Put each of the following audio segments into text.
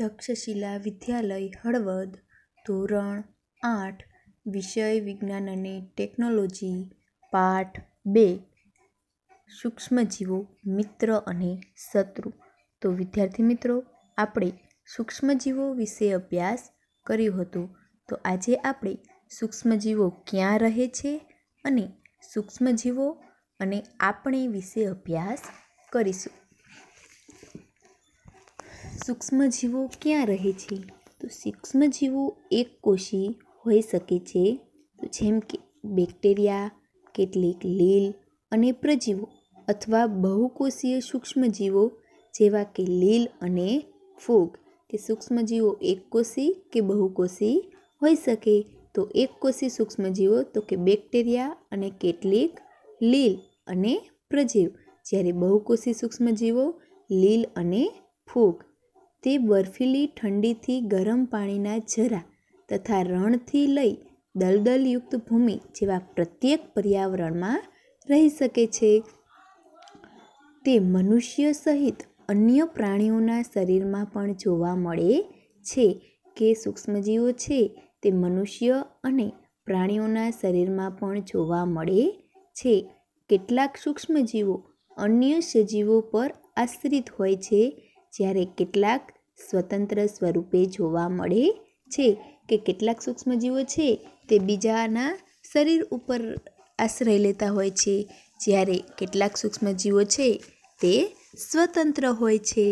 તક્ષશિલા વિદ્યાલય હળવદ ધોરણ આઠ વિષય વિજ્ઞાન અને ટેકનોલોજી પાઠ બે સૂક્ષ્મજીવો મિત્ર અને શત્રુ તો વિદ્યાર્થી મિત્રો આપણે સૂક્ષ્મજીવો વિશે અભ્યાસ કર્યો હતો તો આજે આપણે સૂક્ષ્મજીવો ક્યાં રહે છે અને સૂક્ષ્મજીવો અને આપણે વિશે અભ્યાસ કરીશું સૂક્ષ્મજીવો ક્યાં રહે છે તો સૂક્ષ્મજીવો એક એકકોષી હોઈ શકે છે તો જેમ કે બેક્ટેરિયા કેટલીક લીલ અને પ્રજીવો અથવા બહુકોષીય સૂક્ષ્મજીવો જેવા કે લીલ અને ફૂગ કે સૂક્ષ્મજીવો એક એકકોષી કે બહુકોષી હોઈ શકે તો એક એકકોષી સૂક્ષ્મજીવો તો કે બેક્ટેરિયા અને કેટલીક લીલ અને પ્રજીવ જ્યારે બહુકોષી સૂક્ષ્મજીવો લીલ અને ફૂગ તે બરફીલી ઠંડીથી ગરમ પાણીના જરા તથા રણથી લઈ દલદલયુક્ત ભૂમિ જેવા પ્રત્યેક પર્યાવરણમાં રહી શકે છે તે મનુષ્ય સહિત અન્ય પ્રાણીઓના શરીરમાં પણ જોવા મળે છે કે સૂક્ષ્મજીવો છે તે મનુષ્ય અને પ્રાણીઓના શરીરમાં પણ જોવા મળે છે કેટલાક સૂક્ષ્મજીવો અન્ય સજીવો પર આશ્રિત હોય છે જ્યારે કેટલાક સ્વતંત્ર સ્વરૂપે જોવા મળે છે કે કેટલાક સૂક્ષ્મજીવો છે તે બીજાના શરીર ઉપર આશ્રય લેતા હોય છે જ્યારે કેટલાક સૂક્ષ્મજીવો છે તે સ્વતંત્ર હોય છે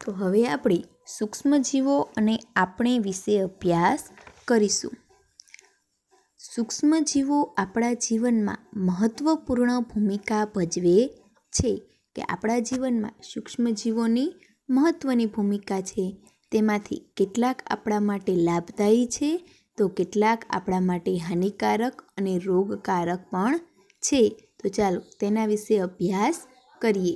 તો હવે આપણે સૂક્ષ્મજીવો અને આપણે વિશે અભ્યાસ કરીશું સૂક્ષ્મજીવો આપણા જીવનમાં મહત્ત્વપૂર્ણ ભૂમિકા ભજવે છે કે આપણા જીવનમાં સૂક્ષ્મજીવોની મહત્ત્વની ભૂમિકા છે તેમાંથી કેટલાક આપણા માટે લાભદાયી છે તો કેટલાક આપણા માટે હાનિકારક અને રોગકારક પણ છે તો ચાલો તેના વિશે અભ્યાસ કરીએ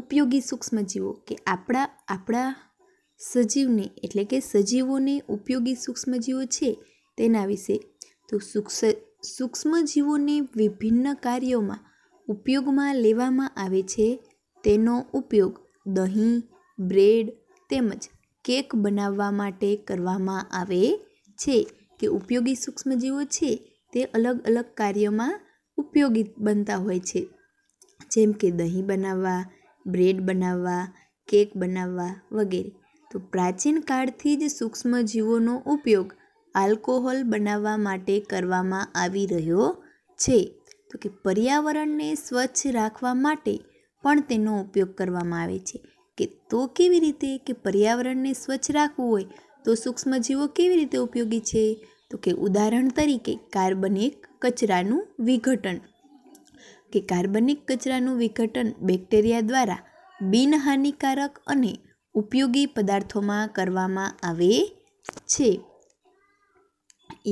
ઉપયોગી સૂક્ષ્મજીવો કે આપણા આપણા સજીવને એટલે કે સજીવોને ઉપયોગી સૂક્ષ્મજીવો છે તેના વિશે તો સૂક્ષ્મ સૂક્ષ્મજીવોને વિભિન્ન કાર્યોમાં ઉપયોગમાં લેવામાં આવે છે તેનો ઉપયોગ દહીં બ્રેડ તેમજ કેક બનાવવા માટે કરવામાં આવે છે કે ઉપયોગી સૂક્ષ્મજીવો છે તે અલગ અલગ કાર્યમાં ઉપયોગી બનતા હોય છે જેમ કે દહીં બનાવવા બ્રેડ બનાવવા કેક બનાવવા વગેરે તો પ્રાચીન કાળથી જ સૂક્ષ્મજીવોનો ઉપયોગ આલ્કોહોલ બનાવવા માટે કરવામાં આવી રહ્યો છે તો કે પર્યાવરણને સ્વચ્છ રાખવા માટે પણ તેનો ઉપયોગ કરવામાં આવે છે કે તો કેવી રીતે કે પર્યાવરણને સ્વચ્છ રાખવું હોય તો સૂક્ષ્મજીવો કેવી રીતે ઉપયોગી છે તો કે ઉદાહરણ તરીકે કાર્બનિક કચરાનું વિઘટન કે કાર્બનિક કચરાનું વિઘટન બેક્ટેરિયા દ્વારા બિનહાનિકારક અને ઉપયોગી પદાર્થોમાં કરવામાં આવે છે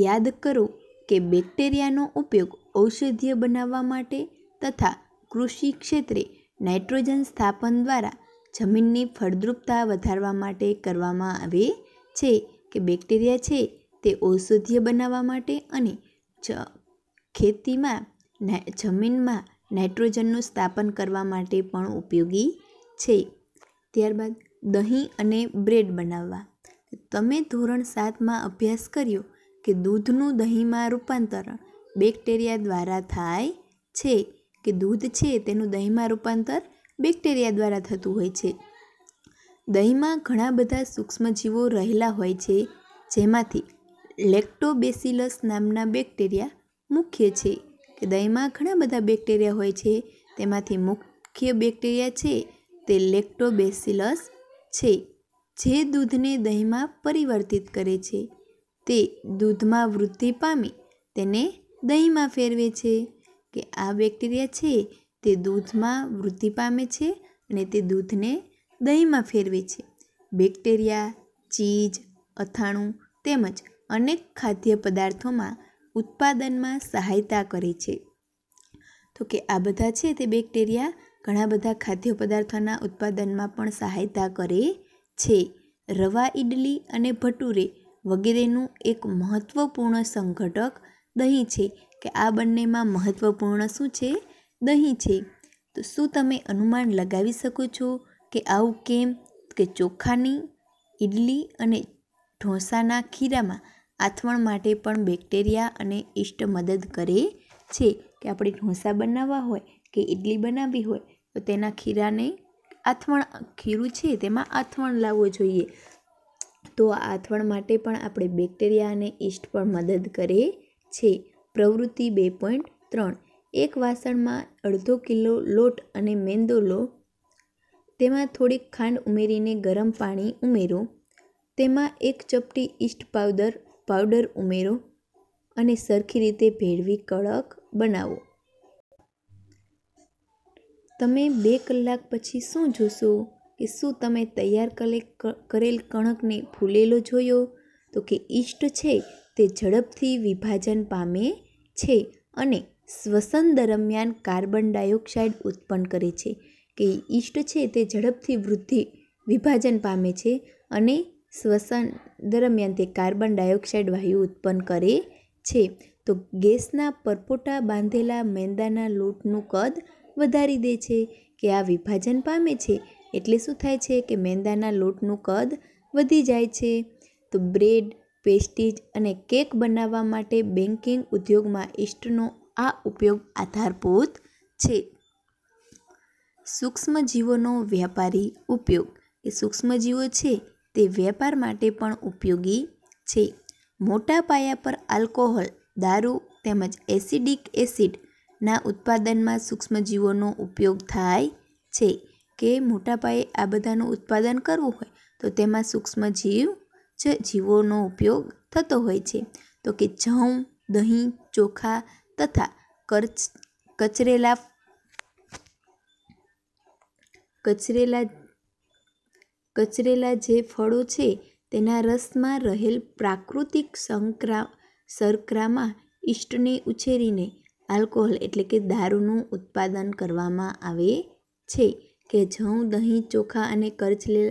યાદ કરો કે બેક્ટેરિયાનો ઉપયોગ ઔષધીય બનાવવા માટે તથા કૃષિ ક્ષેત્રે નાઇટ્રોજન સ્થાપન દ્વારા જમીનની ફળદ્રુપતા વધારવા માટે કરવામાં આવે છે કે બેક્ટેરિયા છે તે ઔષધીય બનાવવા માટે અને ખેતીમાં જમીનમાં નાઇટ્રોજનનું સ્થાપન કરવા માટે પણ ઉપયોગી છે ત્યારબાદ દહીં અને બ્રેડ બનાવવા તમે ધોરણ સાતમાં અભ્યાસ કર્યો કે દૂધનું દહીંમાં રૂપાંતરણ બેક્ટેરિયા દ્વારા થાય છે કે દૂધ છે તેનું દહીંમાં રૂપાંતર બેક્ટેરિયા દ્વારા થતું હોય છે દહીંમાં ઘણા બધા સૂક્ષ્મજીવો રહેલા હોય છે જેમાંથી લેક્ટોબેસિલસ નામના બેક્ટેરિયા મુખ્ય છે કે દહીંમાં ઘણા બધા બેક્ટેરિયા હોય છે તેમાંથી મુખ્ય બેક્ટેરિયા છે તે લેક્ટોબેસિલસ છે જે દૂધને દહીંમાં પરિવર્તિત કરે છે તે દૂધમાં વૃદ્ધિ પામી તેને દહીંમાં ફેરવે છે કે આ બેક્ટેરિયા છે તે દૂધમાં વૃદ્ધિ પામે છે અને તે દૂધને દહીંમાં ફેરવે છે બેક્ટેરિયા ચીજ અથાણું તેમજ અનેક ખાદ્ય પદાર્થોમાં ઉત્પાદનમાં સહાયતા કરે છે તો કે આ બધા છે તે બેક્ટેરિયા ઘણા બધા ખાદ્ય પદાર્થોના ઉત્પાદનમાં પણ સહાયતા કરે છે રવા ઇડલી અને ભટુરે વગેરેનું એક મહત્ત્વપૂર્ણ સંઘટક દહીં છે કે આ બંનેમાં મહત્ત્વપૂર્ણ શું છે દહીં છે તો શું તમે અનુમાન લગાવી શકો છો કે આવું કેમ કે ચોખાની ઈડલી અને ઢોસાના ખીરામાં આથવણ માટે પણ બેક્ટેરિયા અને ઈષ્ટ મદદ કરે છે કે આપણે ઢોસા બનાવવા હોય કે ઈડલી બનાવવી હોય તો તેના ખીરાને આથવણ ખીરું છે તેમાં આથવણ લાવવો જોઈએ તો આ આથવણ માટે પણ આપણે બેક્ટેરિયા અને ઈષ્ટ પણ મદદ કરે છે પ્રવૃત્તિ બે પોઈન્ટ ત્રણ એક વાસણમાં અડધો કિલો લોટ અને મેંદો લો તેમાં થોડીક ખાંડ ઉમેરીને ગરમ પાણી ઉમેરો તેમાં એક ચપટી ઈસ્ટ પાવડર પાવડર ઉમેરો અને સરખી રીતે ભેળવી કડક બનાવો તમે બે કલાક પછી શું જોશો કે શું તમે તૈયાર કરેલ કણકને ફૂલેલો જોયો તો કે ઈસ્ટ છે તે ઝડપથી વિભાજન પામે છે અને શ્વસન દરમિયાન કાર્બન ડાયોક્સાઇડ ઉત્પન્ન કરે છે કે યીસ્ટ છે તે ઝડપથી વૃદ્ધિ વિભાજન પામે છે અને શ્વસન દરમિયાન તે કાર્બન ડાયોક્સાઇડ વાયુ ઉત્પન્ન કરે છે તો ગેસના પરપોટા બાંધેલા મેંદાના લોટનું કદ વધારી દે છે કે આ વિભાજન પામે છે એટલે શું થાય છે કે મેંદાના લોટનું કદ વધી જાય છે તો બ્રેડ પેસ્ટ્રીઝ અને કેક બનાવવા માટે બેન્કિંગ ઉદ્યોગમાં ઈસ્ટનો આ ઉપયોગ આધારભૂત છે સૂક્ષ્મજીવોનો વ્યાપારી ઉપયોગ એ સૂક્ષ્મજીવો છે તે વેપાર માટે પણ ઉપયોગી છે મોટા પાયા પર આલ્કોહોલ દારૂ તેમજ એસિડિક એસિડના ઉત્પાદનમાં સૂક્ષ્મજીવોનો ઉપયોગ થાય છે કે મોટા પાયે આ બધાનું ઉત્પાદન કરવું હોય તો તેમાં સૂક્ષ્મજીવ જ જીવોનો ઉપયોગ થતો હોય છે તો કે જવ દહીં ચોખા તથા કચરેલા કચરેલા કચરેલા જે ફળો છે તેના રસમાં રહેલ પ્રાકૃતિક સંક્રા શર્કરામાં ઈસ્ટને ઉછેરીને આલ્કોહોલ એટલે કે દારૂનું ઉત્પાદન કરવામાં આવે છે કે જવ દહીં ચોખા અને કરચલે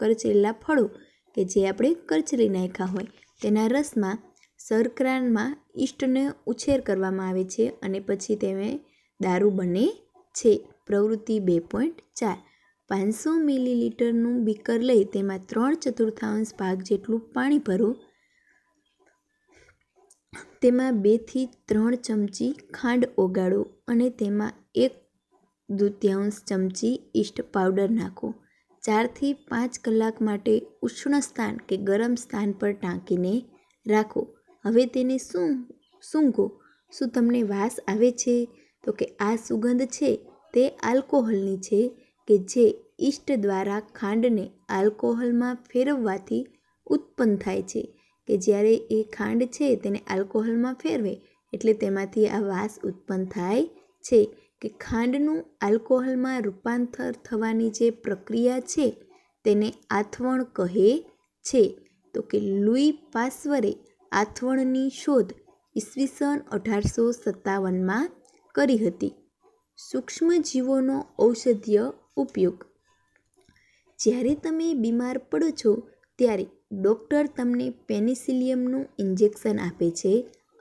કરચેલા ફળો કે જે આપણે કરચલી નાખ્યા હોય તેના રસમાં શર્કરામાં ઈષ્ટને ઉછેર કરવામાં આવે છે અને પછી તેને દારૂ બને છે પ્રવૃત્તિ બે પોઈન્ટ ચાર પાંચસો મિલીલીટરનું બીકર લઈ તેમાં ત્રણ ચતુર્થાંશ ભાગ જેટલું પાણી ભરો તેમાં બેથી ત્રણ ચમચી ખાંડ ઓગાળો અને તેમાં એક દૂત્યાંશ ચમચી ઈસ્ટ પાવડર નાખો ચારથી પાંચ કલાક માટે ઉષ્ણ સ્થાન કે ગરમ સ્થાન પર ટાંકીને રાખો હવે તેને શું સૂંઘો શું તમને વાસ આવે છે તો કે આ સુગંધ છે તે આલ્કોહોલની છે કે જે ઈસ્ટ દ્વારા ખાંડને આલ્કોહોલમાં ફેરવવાથી ઉત્પન્ન થાય છે કે જ્યારે એ ખાંડ છે તેને આલ્કોહોલમાં ફેરવે એટલે તેમાંથી આ વાસ ઉત્પન્ન થાય છે કે ખાંડનું આલ્કોહોલમાં રૂપાંતર થવાની જે પ્રક્રિયા છે તેને આથવણ કહે છે તો કે લુઈ પાસ્વરે આથવણની શોધ ઈસવીસન અઢારસો સત્તાવનમાં કરી હતી સૂક્ષ્મજીવોનો ઔષધીય ઉપયોગ જ્યારે તમે બીમાર પડો છો ત્યારે ડૉક્ટર તમને પેનિસિલિયમનું ઇન્જેક્શન આપે છે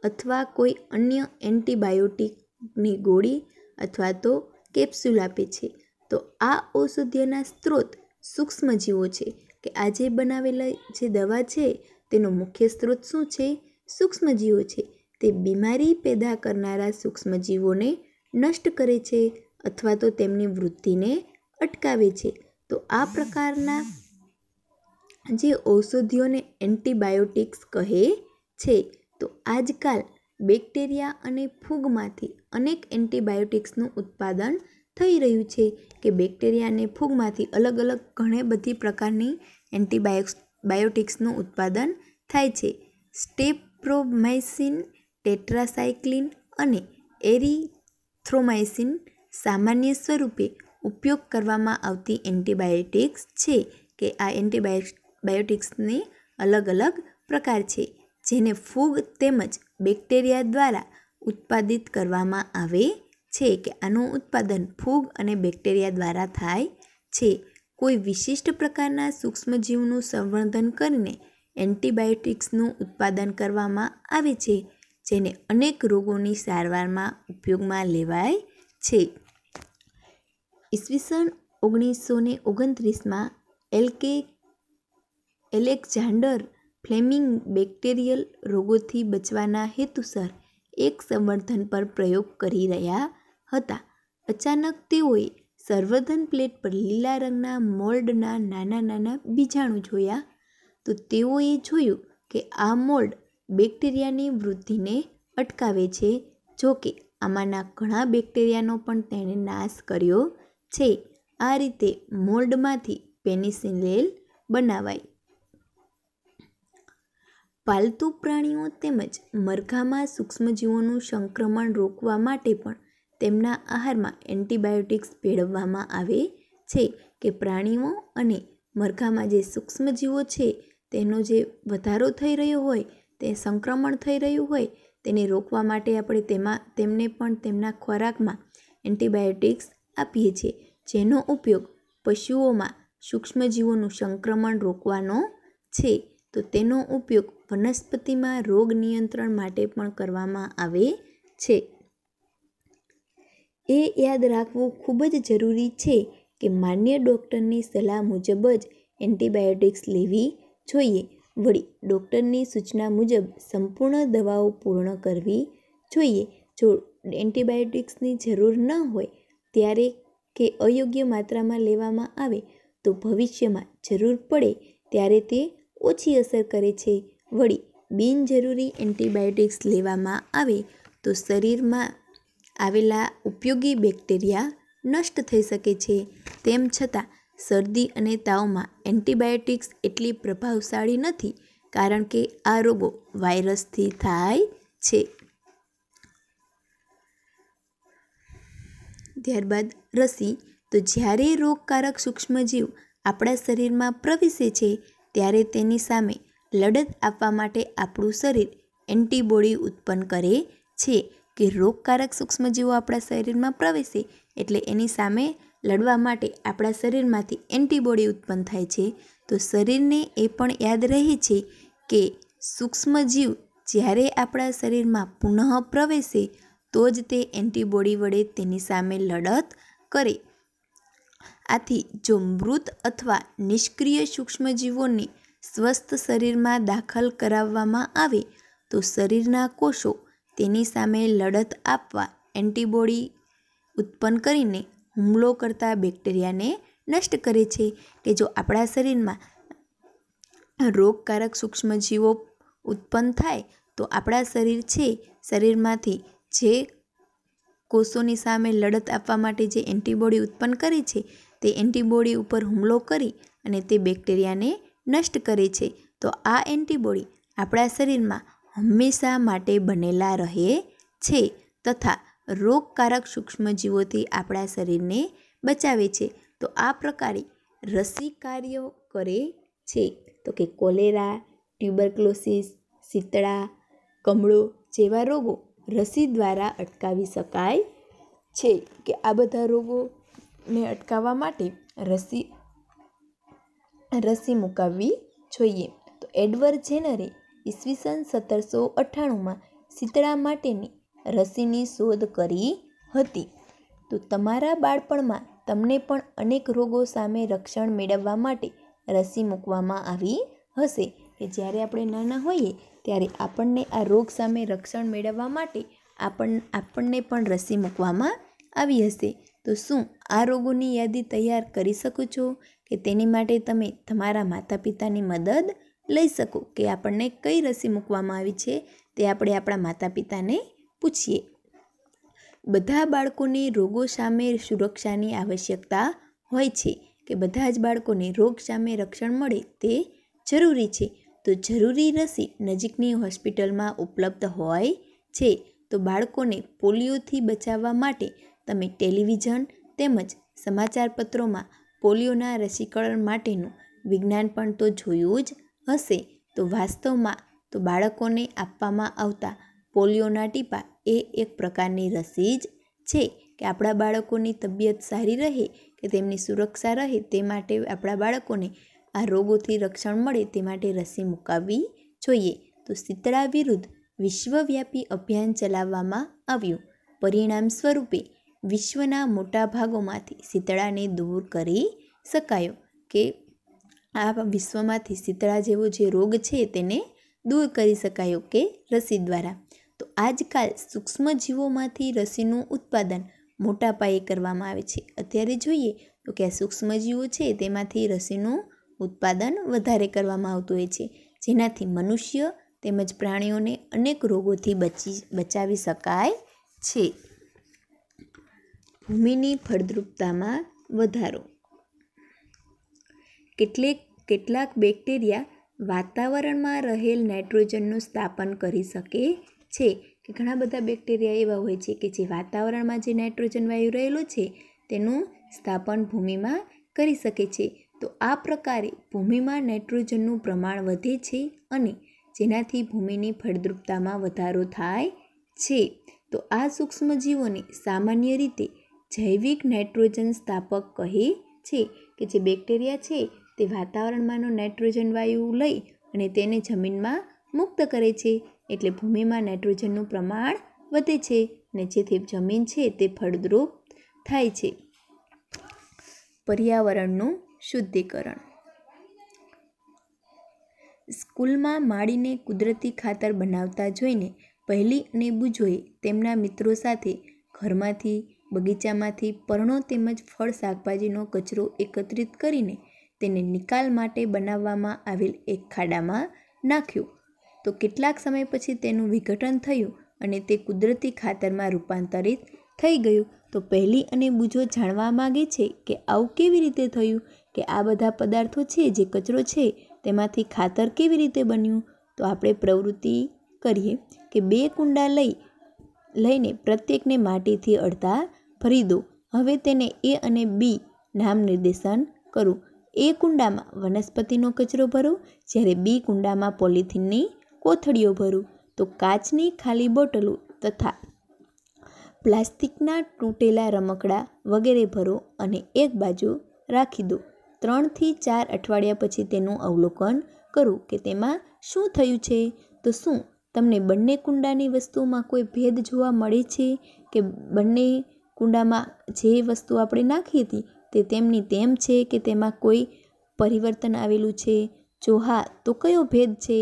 અથવા કોઈ અન્ય એન્ટીબાયોટિકની ગોળી અથવા તો કેપ્સ્યુલ આપે છે તો આ ઔષધીયના સ્ત્રોત સૂક્ષ્મજીવો છે કે આજે બનાવેલા જે દવા છે તેનો મુખ્ય સ્ત્રોત શું છે સૂક્ષ્મજીવો છે તે બીમારી પેદા કરનારા સૂક્ષ્મજીવોને નષ્ટ કરે છે અથવા તો તેમની વૃદ્ધિને અટકાવે છે તો આ પ્રકારના જે ઔષધિઓને એન્ટીબાયોટિક્સ કહે છે તો આજકાલ બેક્ટેરિયા અને ફૂગમાંથી અનેક એન્ટીબાયોટિક્સનું ઉત્પાદન થઈ રહ્યું છે કે બેક્ટેરિયા અને ફૂગમાંથી અલગ અલગ ઘણી બધી પ્રકારની એન્ટીબાયોક્સ બાયોટિક્સનું ઉત્પાદન થાય છે સ્ટેપ્રોમાઇસિન ટેટ્રાસાયક્લિન અને એરિથ્રોમાઇસિન સામાન્ય સ્વરૂપે ઉપયોગ કરવામાં આવતી એન્ટીબાયોટિક્સ છે કે આ એન્ટીબાયો બાયોટિક્સની અલગ અલગ પ્રકાર છે જેને ફૂગ તેમજ બેક્ટેરિયા દ્વારા ઉત્પાદિત કરવામાં આવે છે કે આનું ઉત્પાદન ફૂગ અને બેક્ટેરિયા દ્વારા થાય છે કોઈ વિશિષ્ટ પ્રકારના સૂક્ષ્મજીવનું સંવર્ધન કરીને એન્ટીબાયોટિક્સનું ઉત્પાદન કરવામાં આવે છે જેને અનેક રોગોની સારવારમાં ઉપયોગમાં લેવાય છે ઈસવીસન ઓગણીસો ને ઓગણત્રીસમાં એલકે એલેક્ઝાન્ડર ફ્લેમિંગ બેક્ટેરિયલ રોગોથી બચવાના હેતુસર એક સંવર્ધન પર પ્રયોગ કરી રહ્યા હતા અચાનક તેઓએ સંવર્ધન પ્લેટ પર લીલા રંગના મોલ્ડના નાના નાના બીજાણુ જોયા તો તેઓએ જોયું કે આ મોલ્ડ બેક્ટેરિયાની વૃદ્ધિને અટકાવે છે જો કે આમાંના ઘણા બેક્ટેરિયાનો પણ તેણે નાશ કર્યો છે આ રીતે મોલ્ડમાંથી પેનિસિલેલ બનાવાય પાલતુ પ્રાણીઓ તેમજ મરઘામાં સૂક્ષ્મજીવોનું સંક્રમણ રોકવા માટે પણ તેમના આહારમાં એન્ટીબાયોટિક્સ ભેળવવામાં આવે છે કે પ્રાણીઓ અને મરઘામાં જે સૂક્ષ્મજીવો છે તેનો જે વધારો થઈ રહ્યો હોય તે સંક્રમણ થઈ રહ્યું હોય તેને રોકવા માટે આપણે તેમાં તેમને પણ તેમના ખોરાકમાં એન્ટિબાયોટિક્સ આપીએ છીએ જેનો ઉપયોગ પશુઓમાં સૂક્ષ્મજીવોનું સંક્રમણ રોકવાનો છે તો તેનો ઉપયોગ વનસ્પતિમાં રોગ નિયંત્રણ માટે પણ કરવામાં આવે છે એ યાદ રાખવું ખૂબ જ જરૂરી છે કે માન્ય ડૉક્ટરની સલાહ મુજબ જ એન્ટીબાયોટિક્સ લેવી જોઈએ વળી ડૉક્ટરની સૂચના મુજબ સંપૂર્ણ દવાઓ પૂર્ણ કરવી જોઈએ જો એન્ટીબાયોટિક્સની જરૂર ન હોય ત્યારે કે અયોગ્ય માત્રામાં લેવામાં આવે તો ભવિષ્યમાં જરૂર પડે ત્યારે તે ઓછી અસર કરે છે વળી બિનજરૂરી એન્ટિબાયોટિક્સ લેવામાં આવે તો શરીરમાં આવેલા ઉપયોગી બેક્ટેરિયા નષ્ટ થઈ શકે છે તેમ છતાં શરદી અને તાવમાં એન્ટિબાયોટિક્સ એટલી પ્રભાવશાળી નથી કારણ કે આ રોગો વાયરસથી થાય છે ત્યારબાદ રસી તો જ્યારે રોગકારક સૂક્ષ્મજીવ આપણા શરીરમાં પ્રવેશે છે ત્યારે તેની સામે લડત આપવા માટે આપણું શરીર એન્ટીબોડી ઉત્પન્ન કરે છે કે રોગકારક સૂક્ષ્મજીવો આપણા શરીરમાં પ્રવેશે એટલે એની સામે લડવા માટે આપણા શરીરમાંથી એન્ટીબોડી ઉત્પન્ન થાય છે તો શરીરને એ પણ યાદ રહે છે કે સૂક્ષ્મજીવ જ્યારે આપણા શરીરમાં પુનઃ પ્રવેશે તો જ તે એન્ટીબોડી વડે તેની સામે લડત કરે આથી જો મૃત અથવા નિષ્ક્રિય સૂક્ષ્મજીવોને સ્વસ્થ શરીરમાં દાખલ કરાવવામાં આવે તો શરીરના કોષો તેની સામે લડત આપવા એન્ટિબોડી ઉત્પન્ન કરીને હુમલો કરતા બેક્ટેરિયાને નષ્ટ કરે છે કે જો આપણા શરીરમાં રોગકારક સૂક્ષ્મજીવો ઉત્પન્ન થાય તો આપણા શરીર છે શરીરમાંથી જે કોષોની સામે લડત આપવા માટે જે એન્ટીબોડી ઉત્પન્ન કરી છે તે એન્ટીબોડી ઉપર હુમલો કરી અને તે બેક્ટેરિયાને નષ્ટ કરે છે તો આ એન્ટીબોડી આપણા શરીરમાં હંમેશા માટે બનેલા રહે છે તથા રોગકારક સૂક્ષ્મજીવોથી આપણા શરીરને બચાવે છે તો આ પ્રકારે રસી કાર્યો કરે છે તો કે કોલેરા ટ્યુબરક્લોસિસ શીતળા કમળો જેવા રોગો રસી દ્વારા અટકાવી શકાય છે કે આ બધા રોગો ને અટકાવવા માટે રસી રસી મુકાવવી જોઈએ તો એડવર્ડ જેનરે ઈસવીસન સત્તરસો અઠ્ઠાણુંમાં શીતળા માટેની રસીની શોધ કરી હતી તો તમારા બાળપણમાં તમને પણ અનેક રોગો સામે રક્ષણ મેળવવા માટે રસી મૂકવામાં આવી હશે કે જ્યારે આપણે નાના હોઈએ ત્યારે આપણને આ રોગ સામે રક્ષણ મેળવવા માટે આપણ આપણને પણ રસી મૂકવામાં આવી હશે તો શું આ રોગોની યાદી તૈયાર કરી શકો છો કે તેની માટે તમે તમારા માતા પિતાની મદદ લઈ શકો કે આપણને કઈ રસી મૂકવામાં આવી છે તે આપણે આપણા માતા પિતાને પૂછીએ બધા બાળકોને રોગો સામે સુરક્ષાની આવશ્યકતા હોય છે કે બધા જ બાળકોને રોગ સામે રક્ષણ મળે તે જરૂરી છે તો જરૂરી રસી નજીકની હોસ્પિટલમાં ઉપલબ્ધ હોય છે તો બાળકોને પોલિયોથી બચાવવા માટે તમે ટેલિવિઝન તેમજ સમાચારપત્રોમાં પોલિયોના રસીકરણ માટેનું વિજ્ઞાન પણ તો જોયું જ હશે તો વાસ્તવમાં તો બાળકોને આપવામાં આવતા પોલિયોના ટીપા એ એક પ્રકારની રસી જ છે કે આપણા બાળકોની તબિયત સારી રહે કે તેમની સુરક્ષા રહે તે માટે આપણા બાળકોને આ રોગોથી રક્ષણ મળે તે માટે રસી મુકાવવી જોઈએ તો શીતળા વિરુદ્ધ વિશ્વવ્યાપી અભિયાન ચલાવવામાં આવ્યું પરિણામ સ્વરૂપે વિશ્વના મોટા ભાગોમાંથી શીતળાને દૂર કરી શકાયો કે આ વિશ્વમાંથી શીતળા જેવો જે રોગ છે તેને દૂર કરી શકાયો કે રસી દ્વારા તો આજકાલ સૂક્ષ્મજીવોમાંથી રસીનું ઉત્પાદન મોટા પાયે કરવામાં આવે છે અત્યારે જોઈએ તો કે આ સૂક્ષ્મજીવો છે તેમાંથી રસીનું ઉત્પાદન વધારે કરવામાં આવતું હોય છે જેનાથી મનુષ્ય તેમજ પ્રાણીઓને અનેક રોગોથી બચી બચાવી શકાય છે ભૂમિની ફળદ્રુપતામાં વધારો કેટલીક કેટલાક બેક્ટેરિયા વાતાવરણમાં રહેલ નાઇટ્રોજનનું સ્થાપન કરી શકે છે કે ઘણા બધા બેક્ટેરિયા એવા હોય છે કે જે વાતાવરણમાં જે નાઇટ્રોજન વાયુ રહેલો છે તેનું સ્થાપન ભૂમિમાં કરી શકે છે તો આ પ્રકારે ભૂમિમાં નાઇટ્રોજનનું પ્રમાણ વધે છે અને જેનાથી ભૂમિની ફળદ્રુપતામાં વધારો થાય છે તો આ સૂક્ષ્મજીવોને સામાન્ય રીતે જૈવિક નાઇટ્રોજન સ્થાપક કહે છે કે જે બેક્ટેરિયા છે તે વાતાવરણમાંનો નાઇટ્રોજન વાયુ લઈ અને તેને જમીનમાં મુક્ત કરે છે એટલે ભૂમિમાં નાઇટ્રોજનનું પ્રમાણ વધે છે અને જેથી જમીન છે તે ફળદ્રુપ થાય છે પર્યાવરણનું શુદ્ધિકરણ સ્કૂલમાં માળીને કુદરતી ખાતર બનાવતા જોઈને પહેલી અને બુજોએ તેમના મિત્રો સાથે ઘરમાંથી બગીચામાંથી પર્ણો તેમજ ફળ શાકભાજીનો કચરો એકત્રિત કરીને તેને નિકાલ માટે બનાવવામાં આવેલ એક ખાડામાં નાખ્યો તો કેટલાક સમય પછી તેનું વિઘટન થયું અને તે કુદરતી ખાતરમાં રૂપાંતરિત થઈ ગયું તો પહેલી અને બુજો જાણવા માગે છે કે આવું કેવી રીતે થયું કે આ બધા પદાર્થો છે જે કચરો છે તેમાંથી ખાતર કેવી રીતે બન્યું તો આપણે પ્રવૃત્તિ કરીએ કે બે કુંડા લઈ લઈને પ્રત્યેકને માટીથી અડધા ભરી દો હવે તેને એ અને બી નામ નિર્દેશન કરું એ કુંડામાં વનસ્પતિનો કચરો ભરો જ્યારે બી કુંડામાં પોલિથીનની કોથળીઓ ભરું તો કાચની ખાલી બોટલો તથા પ્લાસ્ટિકના તૂટેલા રમકડા વગેરે ભરો અને એક બાજુ રાખી દો ત્રણથી ચાર અઠવાડિયા પછી તેનું અવલોકન કરો કે તેમાં શું થયું છે તો શું તમને બંને કુંડાની વસ્તુમાં કોઈ ભેદ જોવા મળે છે કે બંને કુંડામાં જે વસ્તુ આપણે નાખી હતી તે તેમની તેમ છે કે તેમાં કોઈ પરિવર્તન આવેલું છે જો હા તો કયો ભેદ છે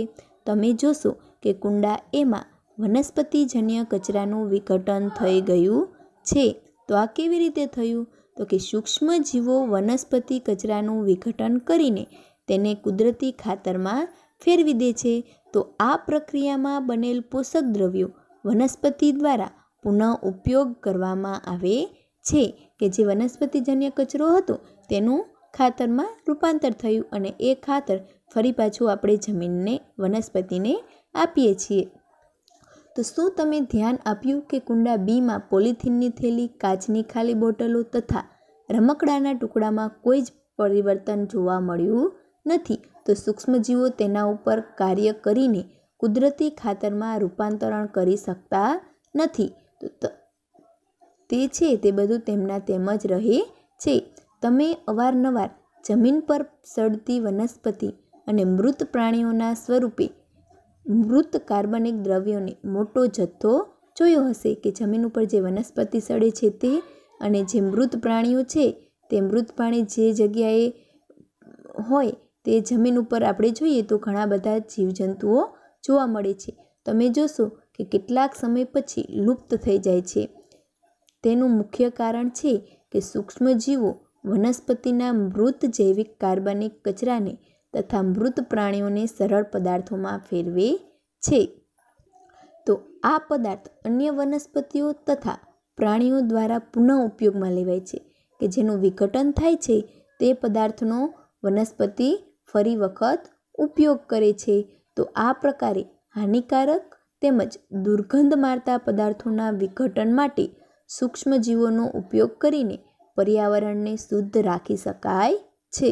તમે જોશો કે કુંડા એમાં વનસ્પતિજન્ય કચરાનું વિઘટન થઈ ગયું છે તો આ કેવી રીતે થયું તો કે સૂક્ષ્મજીવો વનસ્પતિ કચરાનું વિઘટન કરીને તેને કુદરતી ખાતરમાં ફેરવી દે છે તો આ પ્રક્રિયામાં બનેલ પોષક દ્રવ્યો વનસ્પતિ દ્વારા પુનઃ ઉપયોગ કરવામાં આવે છે કે જે વનસ્પતિજન્ય કચરો હતો તેનું ખાતરમાં રૂપાંતર થયું અને એ ખાતર ફરી પાછું આપણે જમીનને વનસ્પતિને આપીએ છીએ તો શું તમે ધ્યાન આપ્યું કે કુંડા બીમાં પોલિથીનની થેલી કાચની ખાલી બોટલો તથા રમકડાના ટુકડામાં કોઈ જ પરિવર્તન જોવા મળ્યું નથી તો સૂક્ષ્મજીવો તેના ઉપર કાર્ય કરીને કુદરતી ખાતરમાં રૂપાંતરણ કરી શકતા નથી તો તે છે તે બધું તેમના તેમ જ રહે છે તમે અવારનવાર જમીન પર સડતી વનસ્પતિ અને મૃત પ્રાણીઓના સ્વરૂપે મૃત કાર્બનિક દ્રવ્યોને મોટો જથ્થો જોયો હશે કે જમીન ઉપર જે વનસ્પતિ સડે છે તે અને જે મૃત પ્રાણીઓ છે તે મૃત પ્રાણી જે જગ્યાએ હોય તે જમીન ઉપર આપણે જોઈએ તો ઘણા બધા જીવજંતુઓ જોવા મળે છે તમે જોશો કે કેટલાક સમય પછી લુપ્ત થઈ જાય છે તેનું મુખ્ય કારણ છે કે સૂક્ષ્મજીવો વનસ્પતિના મૃત જૈવિક કાર્બનિક કચરાને તથા મૃત પ્રાણીઓને સરળ પદાર્થોમાં ફેરવે છે તો આ પદાર્થ અન્ય વનસ્પતિઓ તથા પ્રાણીઓ દ્વારા પુનઃ ઉપયોગમાં લેવાય છે કે જેનું વિઘટન થાય છે તે પદાર્થનો વનસ્પતિ ફરી વખત ઉપયોગ કરે છે તો આ પ્રકારે હાનિકારક તેમજ દુર્ગંધ મારતા પદાર્થોના વિઘટન માટે સૂક્ષ્મજીવોનો ઉપયોગ કરીને પર્યાવરણને શુદ્ધ રાખી શકાય છે